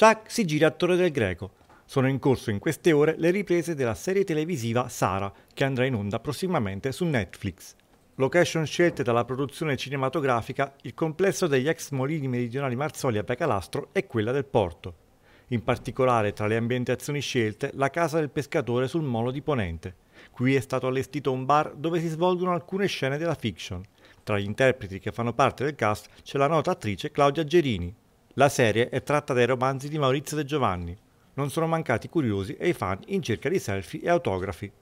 Chuck si gira a Torre del Greco. Sono in corso in queste ore le riprese della serie televisiva Sara, che andrà in onda prossimamente su Netflix. Location scelte dalla produzione cinematografica, il complesso degli ex molini meridionali Marzoli a Becalastro e quella del porto. In particolare, tra le ambientazioni scelte, la casa del pescatore sul molo di Ponente. Qui è stato allestito un bar dove si svolgono alcune scene della fiction. Tra gli interpreti che fanno parte del cast c'è la nota attrice Claudia Gerini. La serie è tratta dai romanzi di Maurizio De Giovanni. Non sono mancati curiosi e i fan in cerca di selfie e autografi.